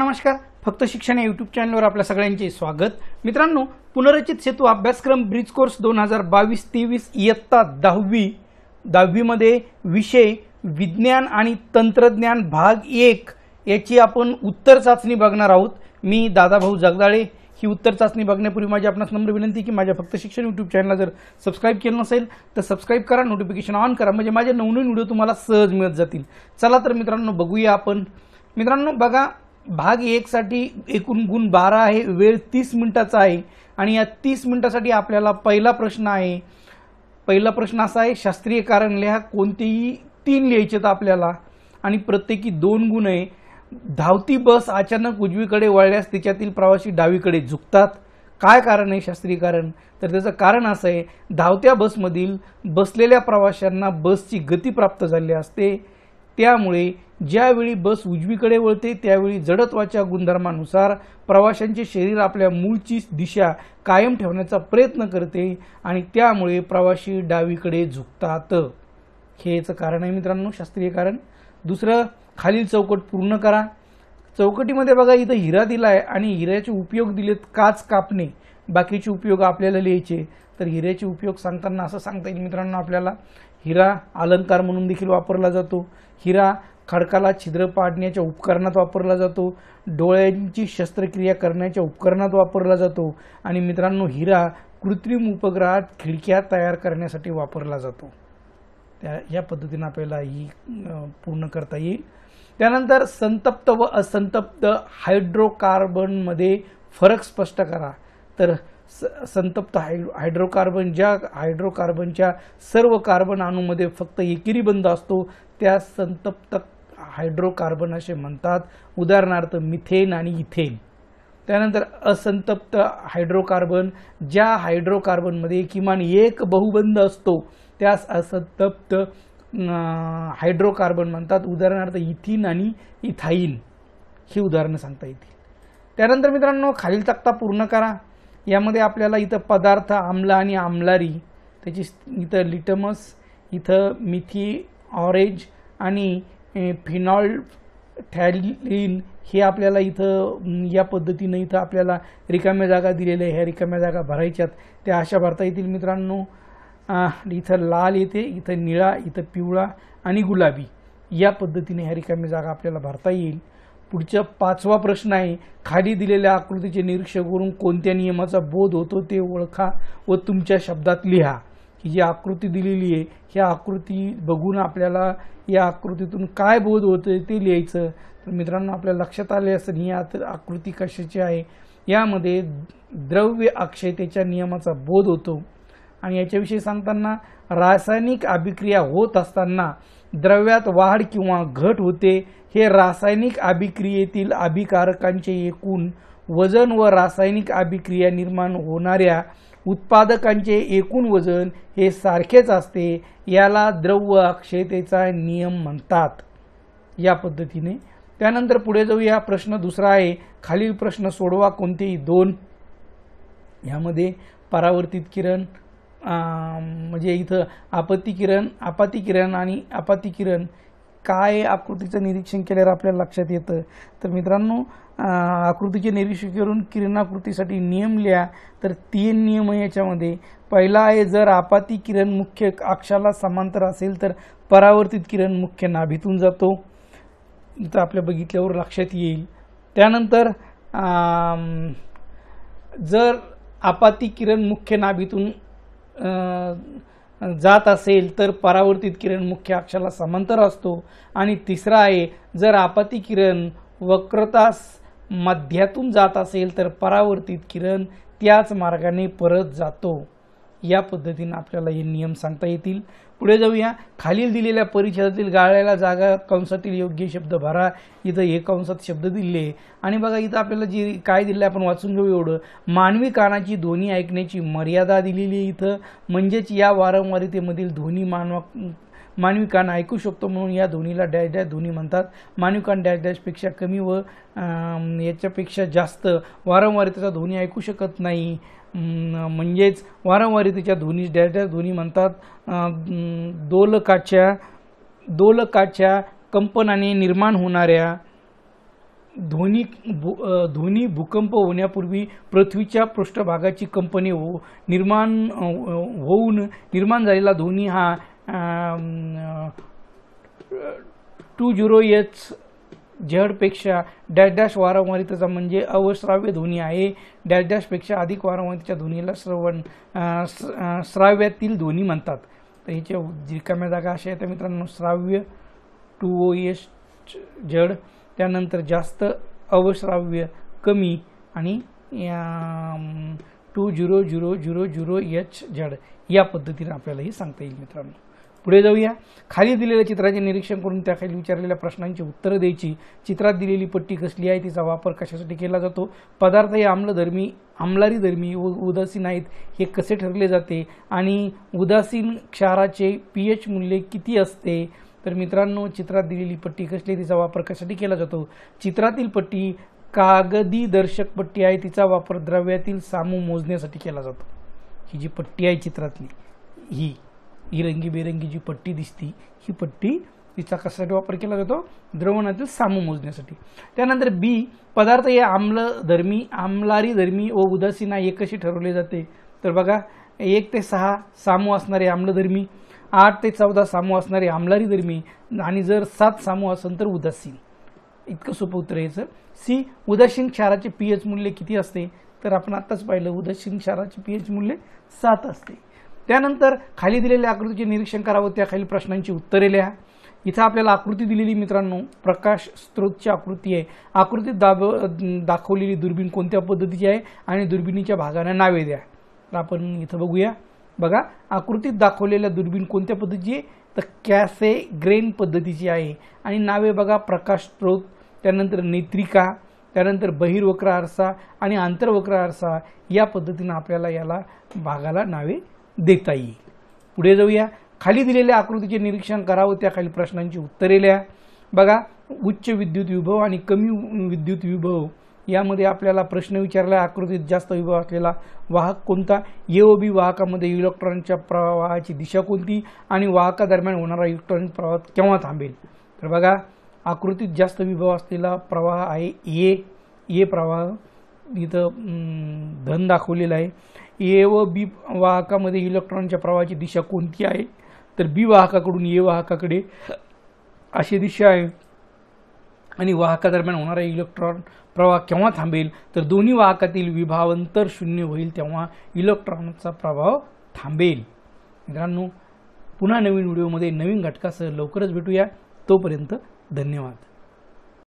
नमस्कार फक्त शिक्षण या युट्यूब चॅनलवर आपल्या सगळ्यांचे स्वागत मित्रांनो पुनर्रचित सेतू अभ्यासक्रम ब्रिज कोर्स दोन हजार बावीस तेवीस इयत्ता दहावी दहावीमध्ये विषय विज्ञान आणि तंत्रज्ञान भाग एक याची आपण उत्तर चाचणी बघणार आहोत मी दादाभाऊ जगदाळे ही उत्तर चाचणी बघण्यापूर्वी माझी आपणास नम्र विनंती की माझ्या फक्त शिक्षण यूट्यूब चॅनलला जर सबस्क्राईब केलं नसेल तर सबस्क्राईब करा नोटिफिकेशन ऑन करा म्हणजे माझे नवनवीन व्हिडिओ तुम्हाला सहज मिळत जातील चला तर मित्रांनो बघूया आपण मित्रांनो बघा भाग एक साठी एकूण गुण बारा आहे वेळ तीस मिनिटाचा आहे आणि या तीस मिनिटासाठी आपल्याला पहिला प्रश्न आहे पहिला प्रश्न असा आहे शास्त्रीय कारण लिहा कोणतेही तीन लिहायचे तर आपल्याला आणि प्रत्येकी दोन गुण आहे धावती बस अचानक उजवीकडे वळल्यास तिच्यातील प्रवासी डावीकडे झुकतात काय कारण आहे शास्त्रीय कारण तर त्याचं कारण असं आहे धावत्या बसमधील बसलेल्या प्रवाशांना बसची गती प्राप्त झाली असते त्यामुळे ज्यावेळी बस उजवीकडे वळते त्यावेळी जडत्वाच्या गुणधर्मानुसार प्रवाशांचे शरीर आपल्या मूळची दिशा कायम ठेवण्याचा प्रयत्न करते आणि त्यामुळे प्रवाशी डावीकडे झुकतात हे कारण आहे मित्रांनो शास्त्रीय कारण दुसरं खालील चौकट पूर्ण करा चौकटीमध्ये बघा इथं हिरा दिला आहे आणि हिऱ्याचे उपयोग दिलेत काच कापणे बाकीचे उपयोग आपल्याला लिहायचे तर हिऱ्याचे उपयोग सांगताना असं सांगता येईल मित्रांनो आपल्याला हिरा अलंकार म्हणून देखील वापरला जातो हिरा खडकाला छिद्र पाडण्याच्या उपकरणात वापरला जातो डोळ्यांची शस्त्रक्रिया करण्याच्या उपकरणात वापरला जातो आणि मित्रांनो हिरा कृत्रिम उपग्रहात खिडक्या तयार करण्यासाठी वापरला जातो त्या या पद्धतीनं आपल्याला ही पूर्ण करता येईल त्यानंतर संतप्त व असंतप्त हायड्रोकार्बनमध्ये फरक स्पष्ट करा तर स संतप्त हाय हायड्रोकार्बन ज्या हायड्रोकार्बनच्या सर्व कार्बन अणूमध्ये फक्त एकेरी बंद असतो त्या संतप्त हायड्रोकार्बन असे म्हणतात उदाहरणार्थ मिथेन आणि इथेन त्यानंतर असंतप्त हायड्रोकार्बन ज्या हायड्रोकार्बनमध्ये किमान एक बहुबंध असतो त्यास असंतप्त हायड्रोकार्बन म्हणतात उदाहरणार्थ इथिन आणि इथाईन ही उदाहरणं सांगता येतील त्यानंतर मित्रांनो खालील तक्ता पूर्ण करा यामध्ये आपल्याला इथं पदार्थ आमला आणि आमलारी त्याची इथं लिटमस इथं मिथी ऑरेंज आणि फिनॉल थॅलिन हे आपल्याला इथं या पद्धतीनं इथं आपल्याला रिकाम्या जागा दिलेल्या ह्या रिकाम्या जागा भरायच्यात त्या अशा भरता येतील मित्रांनो इथं लाल येते इथं निळा इथं पिवळा आणि गुलाबी या पद्धतीने ह्या रिकाम्या जागा आपल्याला भरता येईल पुढचा पाचवा प्रश्न आहे खाली दिलेल्या आकृतीचे निरीक्षण करून कोणत्या नियमाचा बोध होतो ते ओळखा व तुमच्या शब्दात लिहा ही जी आकृती दिलेली आहे ह्या आकृती बघून आपल्याला या आकृतीतून काय बोध होतं ते लिहायचं तर मित्रांनो आपल्या लक्षात आले असेल ही आकृती कशाची आहे यामध्ये द्रव्य अक्षयतेच्या नियमाचा बोध होतो आणि याच्याविषयी सांगताना रासायनिक अभिक्रिया होत असताना द्रव्यात वाढ किंवा घट होते हे रासायनिक अभिक्रियेतील अभिकारकांचे एकूण वजन व रासायनिक अभिक्रिया निर्माण होणाऱ्या उत्पादकांचे एकूण वजन हे सारखेच असते याला द्रव्य अक्षयतेचा नियम म्हणतात या पद्धतीने त्यानंतर पुढे जाऊया प्रश्न दुसरा आहे खालील प्रश्न सोडवा कोणतेही दोन यामध्ये परावर्तित किरण म्हणजे इथं आपत्ती किरण आपाती किरण आणि आपाती किरण काय आकृतीचं निरीक्षण केल्यावर आपल्याला लक्षात येतं तर मित्रांनो आकृतीचे निरीक्षण करून किरणाकृतीसाठी नियम लिहा तर तीन नियम आहे याच्यामध्ये पहिला आहे जर आपाती किरण मुख्य अक्षाला समांतर असेल तर परावर्तित किरण मुख्य नाभीतून जातो तर आपल्या बघितल्यावर लक्षात येईल त्यानंतर जर आपाती किरण मुख्य नाभीतून जात असेल तर परावर्तित किरण मुख्य अक्षाला समांतर असतो आणि तिसरा आहे जर आपती किरण वक्रतास मध्यातून जात असेल तर परावर्तित किरण त्याच मार्गाने परत जातो या पद्धतीने आपल्याला हे नियम सांगता येतील पुढे जाऊया खालील दिलेल्या परिच्छेदातील गाळ्याला जागा कंसातील योग्य शब्द भरा इथं हे कंसात शब्द दिले आणि बघा इथं आपल्याला जी काय दिलं आपण वाचून घेऊ एवढं मानवी कानाची ध्वनी ऐकण्याची मर्यादा दिलेली आहे इथं म्हणजेच या वारंवारितेमधील ध्वनी मानवा मानवी कान ऐकू शकतो म्हणून या ध्वनीला डॅश डॅश ध्वनी म्हणतात मानवी कान डॅश डॅशपेक्षा कमी व याच्यापेक्षा जास्त वारंवारितेचा ध्वनी ऐकू शकत नाही म्हणजेच वारंवारी तिच्या ध्वनी डॅश धोनी म्हणतात दोलकाच्या दोलकाच्या कंपनाने निर्माण होणाऱ्या ध्वनी भू ध्वनी भूकंप होण्यापूर्वी पृथ्वीच्या पृष्ठभागाची कंपनी हो निर्माण होऊन निर्माण झालेला ध्वनी हा टू झिरो एच झडपेक्षा डॅश डॅश वारंवारितेचा म्हणजे अवश्राव्य ध्वनी आहे डॅश डॅशपेक्षा अधिक वारंवारितेच्या ध्वनीला श्रवण श्राव्यातील ध्वनी म्हणतात तर ह्याच्या रिकाम्या जागा अशा आहेत मित्रांनो श्राव्य टू ओ एस जड त्यानंतर जास्त अवश्राव्य कमी आणि two zero zero zero zero H जड या पद्धतीने आपल्याला हे सांगता येईल मित्रांनो पुढे जाऊया खाली दिलेल्या चित्राचे निरीक्षण करून त्याखाली विचारलेल्या प्रश्नांची उत्तरं द्यायची चित्रात दिलेली पट्टी कसली आहे तिचा वापर कशासाठी केला जातो पदार्थ हे आम्लधर्मी आमलारी धर्मी व उदासीन आहेत हे कसे ठरले जाते आणि उदासीन क्षाराचे पी एच मूल्य किती असते तर मित्रांनो चित्रात दिलेली पट्टी कसली तिचा वापर कशासाठी केला जातो चित्रातील पट्टी कागदी दर्शक पट्टी आहे तिचा वापर द्रव्यातील सामू मोजण्यासाठी केला जातो ही जी पट्टी आहे चित्रातली ही ही रंगीबेरंगी जी पट्टी दिसती ही पट्टी तिचा कशासाठी वापर केला जातो द्रवणातील सामू मोजण्यासाठी त्यानंतर बी पदार्थ हे आम्लधर्मी आमलारी धर्मी व उदासीना एक असे ठरवले जाते तर बघा एक ते सहा सामू असणारे आम्लधर्मी आठ ते चौदा सामू असणारे आम्लारी धर्मी आणि जर सात सामू असेल तर उदासीन इतकं सोपं उत्तर यायचं सी उदासीन क्षाराचे पी एच मूल्य किती असते तर आपण आत्ताच पाहिलं उदासीन क्षाराचे पी एच मूल्य सात असते त्यानंतर खाली दिलेल्या आकृतीचे निरीक्षण करावं त्या खालील प्रश्नांची उत्तरे लिहा इथं आपल्याला आकृती दिलेली मित्रांनो प्रकाश स्त्रोतची आकृती आहे आकृतीत दाब दाखवलेली दुर्बीण कोणत्या पद्धतीची आहे आणि दुर्बिणीच्या भागांना नावे द्या तर आपण इथं बघूया बघा आकृतीत दाखवलेल्या दुर्बीण कोणत्या पद्धतीची आहे तर कॅसे ग्रेन पद्धतीची आहे आणि नावे बघा प्रकाश स्त्रोत त्यानंतर नेत्रिका त्यानंतर बहिर्वक्र आरसा आणि आंतरवक्र आरसा या पद्धतीनं आपल्याला याला भागाला नावे देता येईल पुढे जाऊया खाली दिलेल्या आकृतीचे निरीक्षण करावं खाली प्रश्नांची उत्तरे लिहा बघा उच्च विद्युत विभव आणि कमी विद्युत विभव यामध्ये आपल्याला प्रश्न विचारला आकृतीत जास्त विभव असलेला वाहक कोणता ए ओ बी वाहकामध्ये इलेक्ट्रॉनच्या प्रवाहाची दिशा कोणती आणि वाहकादरम्यान होणारा इलेक्ट्रॉन प्रवाह केव्हा थांबेल तर बघा आकृतीत जास्त विभव असलेला प्रवाह आहे ए ए प्रवाह इथं धन दाखवलेला आहे ए व बी वाहकामध्ये इलेक्ट्रॉनच्या प्रवाहाची दिशा कोणती आहे तर बी वाहकाकडून ए वाहकाकडे अशी दिशा आहे आणि वाहकादरम्यान होणारा इलेक्ट्रॉन प्रवाह केव्हा थांबेल तर दोन्ही वाहकातील विभावांतर शून्य होईल तेव्हा इलेक्ट्रॉनचा प्रभाव थांबेल मित्रांनो पुन्हा नवीन व्हिडिओमध्ये नवीन घटकासह लवकरच भेटूया तोपर्यंत धन्यवाद